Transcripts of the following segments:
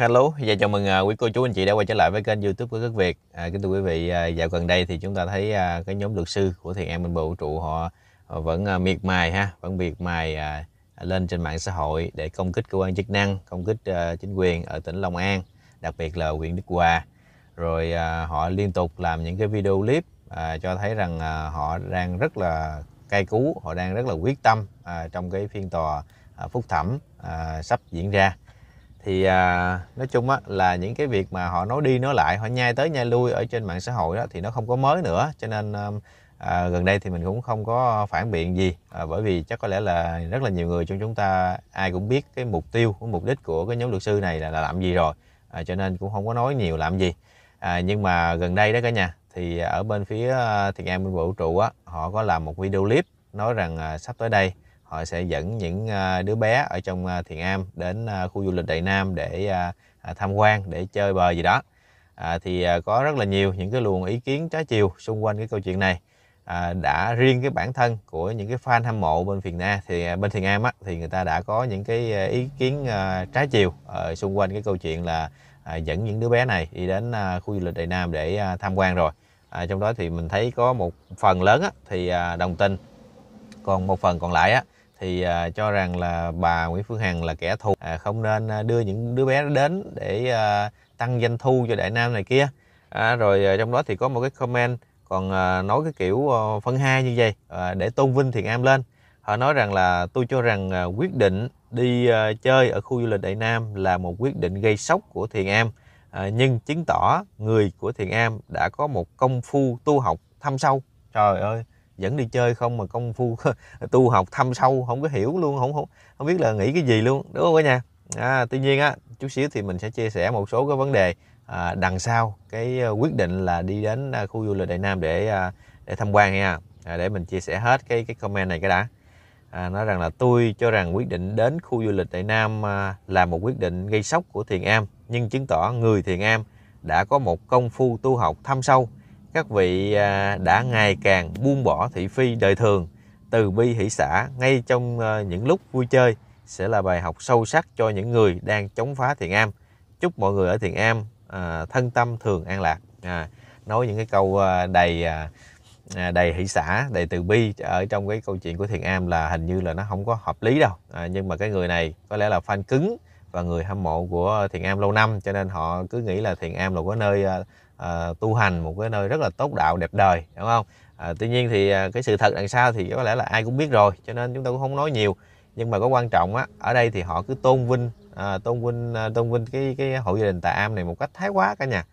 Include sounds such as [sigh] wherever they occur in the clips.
hello và dạ, chào mừng à, quý cô chú anh chị đã quay trở lại với kênh youtube của Cất Việt à, kính thưa quý vị uh, dạo gần đây thì chúng ta thấy à, cái nhóm luật sư của thiền an minh bộ vũ trụ họ, vẫn miệt mài ha vẫn miệt mài lên trên mạng xã hội để công kích cơ quan chức năng công kích chính quyền ở tỉnh Long An đặc biệt là huyện Đức Hòa rồi họ liên tục làm những cái video clip cho thấy rằng họ đang rất là cay cú họ đang rất là quyết tâm trong cái phiên tòa phúc thẩm sắp diễn ra thì à, nói chung á, là những cái việc mà họ nói đi nói lại họ nhai tới nhai lui ở trên mạng xã hội đó thì nó không có mới nữa cho nên à, gần đây thì mình cũng không có phản biện gì à, bởi vì chắc có lẽ là rất là nhiều người trong chúng ta ai cũng biết cái mục tiêu cái mục đích của cái nhóm luật sư này là, là làm gì rồi à, cho nên cũng không có nói nhiều làm gì à, nhưng mà gần đây đó cả nhà thì ở bên phía à, thiện an bên vũ trụ á họ có làm một video clip nói rằng à, sắp tới đây họ sẽ dẫn những à, đứa bé ở trong à, Thiền Am đến à, khu du lịch Đại Nam để tham quan để chơi bờ gì đó à, thì có rất là nhiều những cái luồng ý kiến trái chiều xung quanh cái câu chuyện này à, đã riêng cái bản thân của những cái fan hâm mộ bên Việt Nam thì bên Thiền Am á, thì người ta đã có những cái ý kiến trái chiều ờ, xung quanh cái câu chuyện là dẫn những đứa bé này đi đến khu du lịch Đại Nam để tham quan rồi à, trong đó thì mình thấy có một phần lớn á, thì đồng tình còn một phần còn lại á, thì à, cho rằng là bà Nguyễn Phương Hằng là kẻ thù à, không nên à, đưa những đứa bé đến để à, tăng doanh thu cho Đại Nam này kia à, rồi à, trong đó thì có một cái comment còn à, nói cái kiểu à, phân hai như vậy à, để tôn vinh Thiện Am lên họ nói rằng là tôi cho rằng à, quyết định đi à, chơi ở khu du lịch Đại Nam là một quyết định gây sốc của Thiện Am à, nhưng chứng tỏ người của Thiện Am đã có một công phu tu học thâm sâu trời ơi vẫn đi chơi không mà công phu [laughs] tu học thâm sâu không có hiểu luôn không không không biết là nghĩ cái gì luôn đúng không cả nhà à, tuy nhiên á chút xíu thì mình sẽ chia sẻ một số cái vấn đề à, đằng sau cái à, quyết định là đi đến à, khu du lịch đại nam để à, để tham quan nha à, để mình chia sẻ hết cái cái comment này cái đã à, nói rằng là tôi cho rằng quyết định đến khu du lịch đại nam à, là một quyết định gây sốc của thiền am nhưng chứng tỏ người thiền am đã có một công phu tu học thâm sâu các vị à, đã ngày càng buông bỏ thị phi đời thường từ bi hỷ xã ngay trong ờ, những lúc vui chơi sẽ là bài học sâu sắc cho những người đang chống phá thiện am chúc mọi người ở thiện am à, thân tâm thường an lạc à, nói những cái câu ờ, đầy à, đầy hỷ xã đầy từ bi ở trong cái câu chuyện của thiện am là hình như là nó không có hợp lý đâu à, nhưng mà cái người này có lẽ là fan cứng và người hâm mộ của Thiền Am lâu năm cho nên họ cứ nghĩ là Thiền Am là có nơi à, tu hành một cái nơi rất là tốt đạo đẹp đời đúng không à, tuy nhiên thì à, cái sự thật đằng sau thì có lẽ là ai cũng biết rồi cho nên chúng tôi cũng không nói nhiều nhưng mà có quan trọng á ở đây thì họ cứ tôn vinh à, tôn vinh à, tôn vinh cái cái hội gia đình tà am này một cách thái quá cả nhà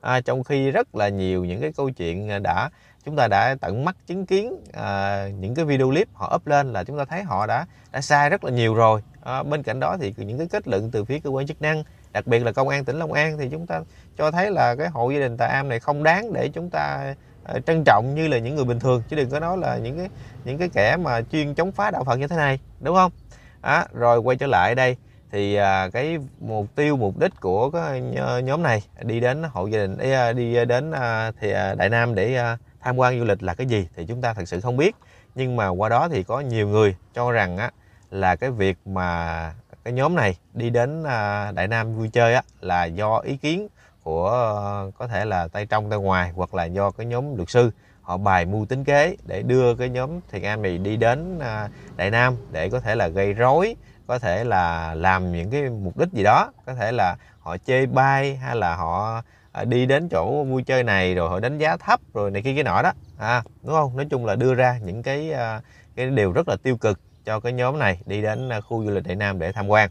à, trong khi rất là nhiều những cái câu chuyện à, đã chúng ta đã tận mắt chứng kiến à, những cái video clip họ up lên là chúng ta thấy họ đã đã sai rất là nhiều rồi à, bên cạnh đó thì những cái kết luận từ phía cơ quan chức năng đặc biệt là công an tỉnh Long An thì chúng ta cho thấy là cái hộ gia đình Tà Am này không đáng để chúng ta à, trân trọng như là những người bình thường chứ đừng có nói là những cái những cái kẻ mà chuyên chống phá đạo Phật như thế này đúng không à, rồi quay trở lại đây thì à, cái mục tiêu mục đích của cái nhóm này đi đến hộ gia đình à, đi đến à, thì Đại Nam để tham quan du lịch là cái gì thì chúng ta thật sự không biết nhưng mà qua đó thì có nhiều người cho rằng á, là cái việc mà cái nhóm này đi đến à, Đại Nam vui chơi á, là do ý kiến của ờ, có thể là tay trong tay ngoài hoặc là do cái nhóm luật sư họ bài mưu tính kế để đưa cái nhóm thiện an này đi đến à, Đại Nam để có thể là gây rối có thể là làm những cái mục đích gì đó có thể là họ chê bai hay là họ à, đi đến chỗ vui chơi này rồi họ đánh giá thấp rồi này kia cái nọ đó à, đúng không nói chung là đưa ra những cái à, cái điều rất là tiêu cực cho cái nhóm này đi đến à, khu du lịch Đại Nam để tham quan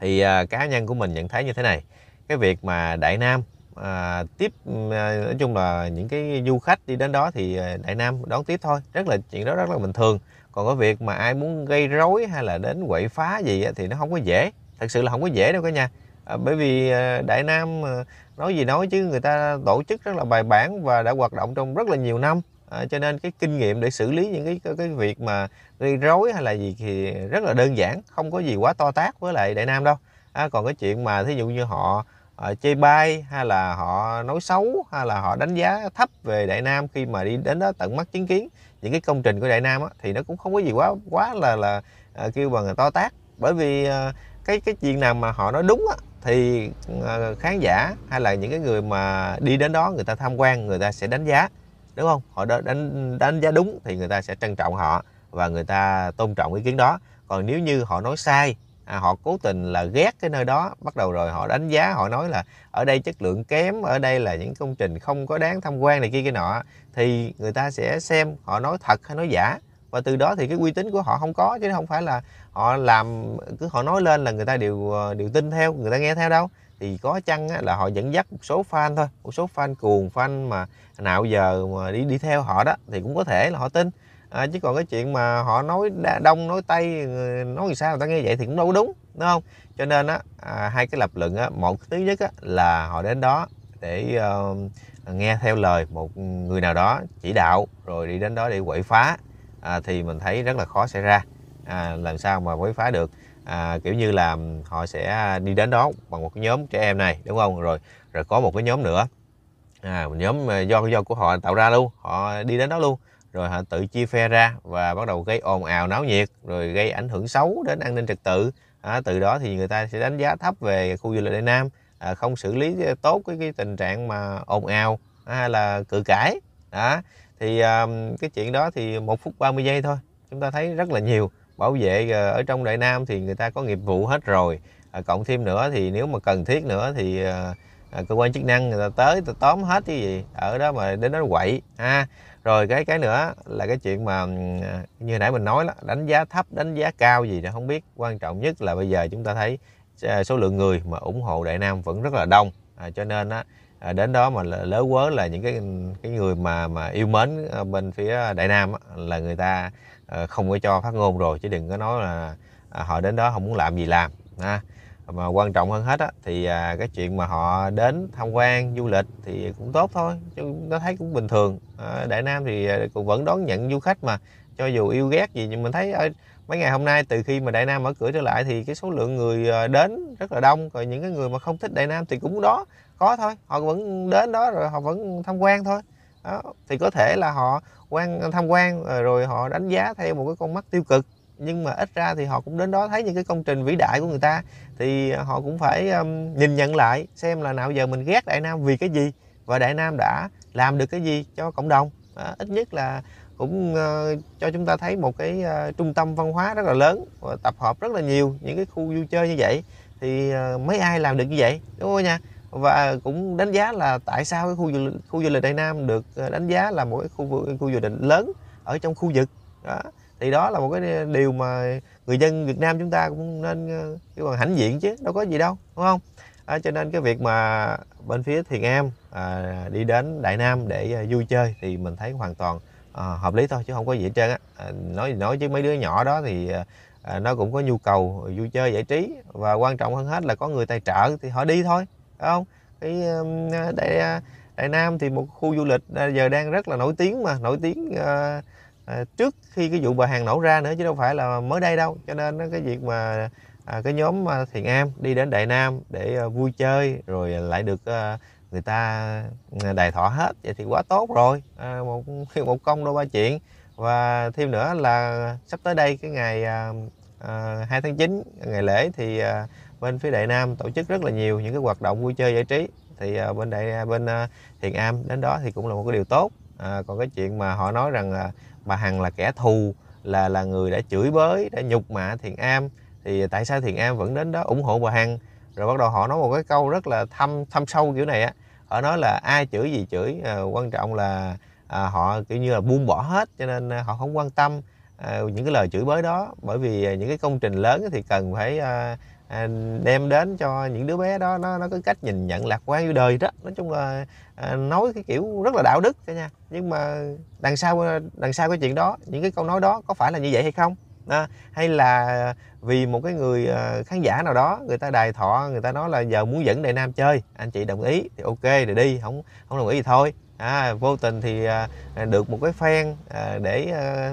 thì à, cá nhân của mình nhận thấy như thế này cái việc mà Đại Nam à, tiếp à, nói chung là những cái du khách đi đến đó thì à, Đại Nam đón tiếp thôi rất là chuyện đó rất là bình thường còn có việc mà ai muốn gây rối hay là đến quậy phá gì thì nó không có dễ thật sự là không có dễ đâu cả nhà à, bởi vì à, đại nam à, nói gì nói chứ người ta tổ chức rất là bài bản và đã hoạt động trong rất là nhiều năm à, cho nên cái kinh nghiệm để xử lý những cái cái, cái việc mà gây rối hay là gì thì rất là đơn giản không có gì quá to tác với lại đại nam đâu à, còn cái chuyện mà thí dụ như họ à, chê bai hay là họ nói xấu hay là họ đánh giá thấp về đại nam khi mà đi đến đó tận mắt chứng kiến những cái công trình của đại nam á, thì nó cũng không có gì quá quá là là à, kêu bằng là to tác bởi vì à, cái cái chuyện nào mà họ nói đúng á, thì ờ, khán giả hay là những cái người mà đi đến đó người ta tham quan người ta sẽ đánh giá đúng không họ đánh đánh giá đúng thì người ta sẽ trân trọng họ và người ta tôn trọng ý kiến đó còn nếu như họ nói sai à, họ cố tình là ghét cái nơi đó bắt đầu rồi họ đánh giá họ nói là ở đây chất lượng kém ở đây là những công trình không có đáng tham quan này kia cái nọ thì người ta sẽ xem họ nói thật hay nói giả và từ đó thì cái uy tín của họ không có chứ không phải là họ làm cứ họ nói lên là người ta đều ờ, đều tin theo người ta nghe theo đâu thì có chăng là họ dẫn dắt một số fan thôi một số fan cuồng fan mà nào giờ mà đi đi theo họ đó thì cũng có thể là họ tin à, chứ còn cái chuyện mà họ nói đông nói tây ờ, nói gì sao người ta nghe vậy thì cũng đâu có đúng đúng không cho nên á à, hai cái lập luận á một thứ nhất á, là họ đến đó để uh, nghe theo lời một người nào đó chỉ đạo rồi đi đến đó để quậy phá à, thì mình thấy rất là khó xảy ra à, làm sao mà quấy phá được à, kiểu như là họ sẽ đi đến đó bằng một cái nhóm trẻ em này đúng không rồi rồi có một cái nhóm nữa à, nhóm à, do do của họ tạo ra luôn họ đi đến đó luôn rồi họ tự chia phe ra và bắt đầu gây ồn ào náo nhiệt rồi gây ảnh hưởng xấu đến an ninh trật tự à, từ đó thì người ta sẽ đánh giá thấp về khu du lịch đại nam à, không xử lý tốt cái, cái tình trạng mà ồn ào à, hay là cự cãi đó thì um, cái chuyện đó thì một phút 30 giây thôi chúng ta thấy rất là nhiều bảo vệ ờ, ở trong đại nam thì người ta có nghiệp vụ hết rồi à, cộng thêm nữa thì nếu mà cần thiết nữa thì ờ, à, cơ quan chức năng người ta tới ta tóm hết cái gì ở đó mà đến đó quậy ha à, rồi cái cái nữa là cái chuyện mà à, như nãy mình nói đó, đánh giá thấp đánh giá cao gì đó không biết quan trọng nhất là bây giờ chúng ta thấy ờ, số lượng người mà ủng hộ đại nam vẫn rất là đông à, cho nên á à, đến đó mà lớ quớ là những cái cái người mà mà yêu mến bên phía đại nam á, là người ta à, không có cho phát ngôn rồi chứ đừng có nói là à, họ đến đó không muốn làm gì làm ha mà quan trọng hơn hết á, thì à, cái chuyện mà họ đến tham quan du lịch thì cũng tốt thôi chứ nó thấy cũng bình thường à, đại nam thì à, cũng vẫn đón nhận du khách mà cho dù yêu ghét gì nhưng mình thấy ở mấy ngày hôm nay từ khi mà đại nam mở cửa trở lại thì cái số lượng người à, đến rất là đông rồi những cái người mà không thích đại nam thì cũng đó có thôi họ vẫn đến đó rồi họ vẫn tham quan thôi đó. thì có thể là họ quan tham quan ờ, rồi họ đánh giá theo một cái con mắt tiêu cực nhưng mà ít ra thì họ cũng đến đó thấy những cái công trình vĩ đại của người ta thì họ cũng phải um, nhìn nhận lại xem là nào giờ mình ghét đại nam vì cái gì và đại nam đã làm được cái gì cho cộng đồng à, ít nhất là cũng uh, cho chúng ta thấy một cái uh, trung tâm văn hóa rất là lớn và tập hợp rất là nhiều những cái khu vui chơi như vậy thì uh, mấy ai làm được như vậy đúng không nha và cũng đánh giá là tại sao cái khu du lịch, khu du lịch Đại Nam được ờ, đánh giá là một cái khu khu du lịch lớn ở trong khu vực đó thì đó là một cái điều mà người dân Việt Nam chúng ta cũng nên cái ờ, bằng hãnh diện chứ đâu có gì đâu đúng không à, cho nên cái việc mà bên phía Thiền Am à, đi đến Đại Nam để à, vui chơi thì mình thấy hoàn toàn à, hợp lý thôi chứ không có gì hết trơn á à, nói nói chứ mấy đứa nhỏ đó thì à, nó cũng có nhu cầu vui chơi giải trí và quan trọng hơn hết là có người tài trợ thì họ đi thôi không cái à, đại à, đại nam thì một khu du lịch à, giờ đang rất là nổi tiếng mà nổi tiếng uh, trước khi cái vụ bà hàng nổ ra nữa chứ đâu phải là mới đây đâu cho nên cái việc mà à, cái nhóm thiền am đi đến đại nam để à, vui chơi rồi lại được à, người ta đài thọ hết vậy thì quá tốt rồi à, một [laughs] một công đôi ba chuyện và thêm nữa là sắp tới đây cái ngày à, à, 2 tháng 9 ngày lễ thì à, bên phía Đại Nam tổ chức rất là nhiều những cái hoạt động vui chơi giải trí thì à, bên đại à, bên à, Thiện Am đến đó thì cũng là một cái điều tốt à, còn cái chuyện mà họ nói rằng là bà Hằng là kẻ thù là là người đã chửi bới đã nhục mạ Thiện Am thì tại sao Thiện Am vẫn đến đó ủng hộ bà Hằng rồi bắt đầu họ nói một cái câu rất là thâm thâm sâu kiểu này á họ nói là ai chửi gì chửi à, quan trọng là à, họ kiểu như là buông bỏ hết cho nên họ không quan tâm À, những cái lời chửi bới đó bởi vì à, những cái công trình lớn thì cần phải à, đem đến cho những đứa bé đó nó nó có cách nhìn nhận lạc quan với đời đó nói chung là nói cái kiểu rất là đạo đức cả nha nhưng mà đằng sau đằng sau cái chuyện đó những cái câu nói đó có phải là như vậy hay không à, hay là vì một cái người khán giả nào đó người ta đài thọ người ta nói là giờ muốn dẫn đại nam chơi anh chị đồng ý thì ok thì đi không không đồng ý thì thôi à, vô tình thì à, à, được một cái fan à, để à,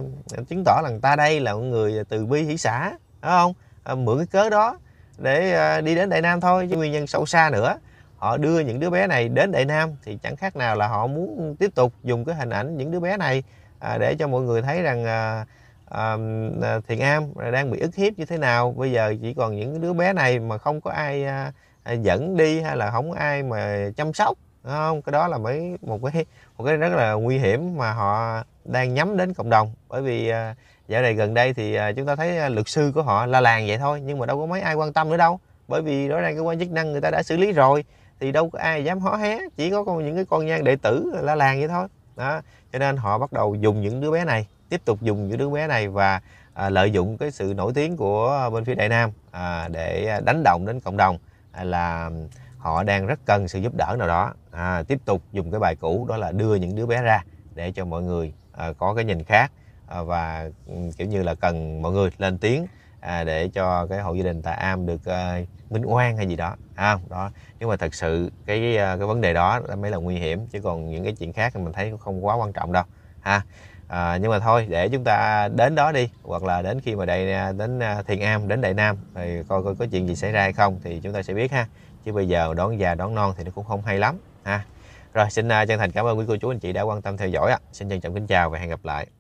chứng tỏ là người ta đây là một người từ bi hỷ xã đúng không à, mượn cái cớ đó để à, đi đến đại nam thôi chứ nguyên nhân sâu xa nữa họ đưa những đứa bé này đến đại nam thì chẳng khác nào là họ muốn tiếp tục dùng cái hình ảnh những đứa bé này à, để cho mọi người thấy rằng à, à, à thiện am đang bị ức hiếp như thế nào bây giờ chỉ còn những đứa bé này mà không có ai à, à dẫn đi hay là không ai mà chăm sóc không cái đó là mấy một cái một cái rất là nguy hiểm mà họ đang nhắm đến cộng đồng bởi vì à, dạo này gần đây thì à, chúng ta thấy à, luật sư của họ la làng vậy thôi nhưng mà đâu có mấy ai quan tâm nữa đâu bởi vì rõ ràng cơ quan chức năng người ta đã xử lý rồi thì đâu có ai dám hó hé chỉ có con những cái con nhan đệ tử la làng vậy thôi đó cho nên họ bắt đầu dùng những đứa bé này tiếp tục dùng những đứa bé này và à, lợi dụng cái sự nổi tiếng của bên phía đại nam à, để đánh động đến cộng đồng à, là họ đang rất cần sự giúp đỡ nào đó à, tiếp tục dùng cái bài cũ đó là đưa những đứa bé ra để cho mọi người à, có cái nhìn khác à, và ừ, kiểu như là cần mọi người lên tiếng à, để cho cái hộ gia đình tà am được à, ờ, minh oan hay gì đó à, đó nhưng mà thật sự cái ờ, cái vấn đề đó mới là nguy hiểm chứ còn những cái chuyện khác thì mình thấy cũng không quá quan trọng đâu ha à, nhưng mà thôi để chúng ta đến đó đi hoặc là đến khi mà đại à, đến à, thiền am đến đại nam thì coi coi có chuyện gì xảy ra hay không thì chúng ta sẽ biết ha chứ bây giờ đón già đón non thì nó cũng không hay lắm ha rồi xin à, chân thành cảm ơn quý cô chú anh chị đã quan tâm theo dõi ạ xin chân trọng kính chào và hẹn gặp lại